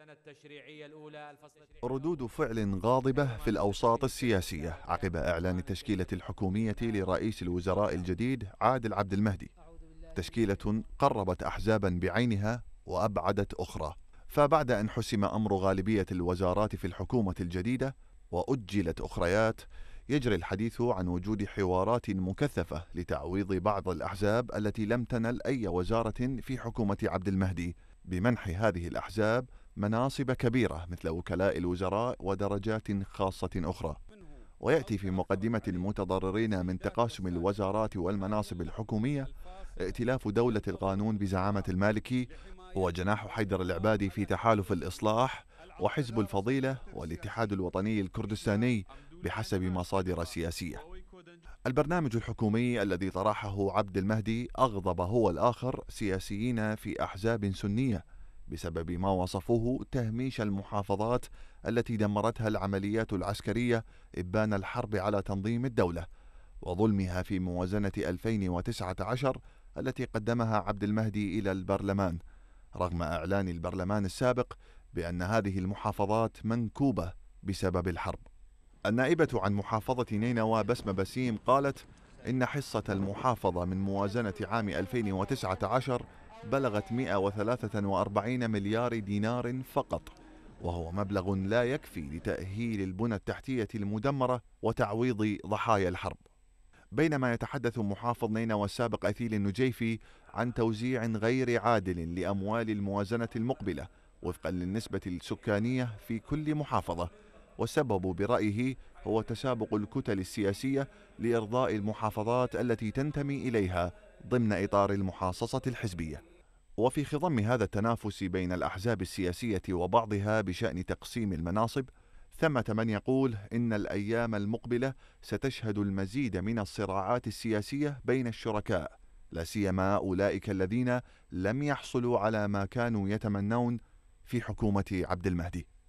السنة التشريعية الأولى الفصل ردود فعل غاضبة في الأوساط السياسية عقب إعلان التشكيلة الحكومية لرئيس الوزراء الجديد عادل عبد المهدي تشكيلة قربت أحزابا بعينها وأبعدت أخرى فبعد أن حسم أمر غالبية الوزارات في الحكومة الجديدة وأجلت أخريات يجري الحديث عن وجود حوارات مكثفة لتعويض بعض الأحزاب التي لم تنل أي وزارة في حكومة عبد المهدي بمنح هذه الأحزاب مناصب كبيرة مثل وكلاء الوزراء ودرجات خاصة أخرى ويأتي في مقدمة المتضررين من تقاسم الوزارات والمناصب الحكومية ائتلاف دولة القانون بزعامة المالكي وجناح حيدر العبادي في تحالف الإصلاح وحزب الفضيلة والاتحاد الوطني الكردستاني بحسب مصادر سياسية البرنامج الحكومي الذي طرحه عبد المهدي أغضب هو الآخر سياسيين في أحزاب سنية بسبب ما وصفوه تهميش المحافظات التي دمرتها العمليات العسكرية إبان الحرب على تنظيم الدولة وظلمها في موازنة 2019 التي قدمها عبد المهدي إلى البرلمان رغم إعلان البرلمان السابق بأن هذه المحافظات منكوبة بسبب الحرب النائبة عن محافظة نينوى بسمة بسيم قالت إن حصة المحافظة من موازنة عام 2019 بلغت 143 مليار دينار فقط وهو مبلغ لا يكفي لتأهيل البنى التحتية المدمرة وتعويض ضحايا الحرب بينما يتحدث محافظ نينوى السابق أثيل النجيفي عن توزيع غير عادل لأموال الموازنة المقبلة وفقا للنسبة السكانية في كل محافظة والسبب برأيه هو تسابق الكتل السياسية لإرضاء المحافظات التي تنتمي إليها ضمن إطار المحاصصة الحزبية وفي خضم هذا التنافس بين الأحزاب السياسية وبعضها بشأن تقسيم المناصب ثمة من يقول إن الأيام المقبلة ستشهد المزيد من الصراعات السياسية بين الشركاء لا سيما أولئك الذين لم يحصلوا على ما كانوا يتمنون في حكومة عبد المهدي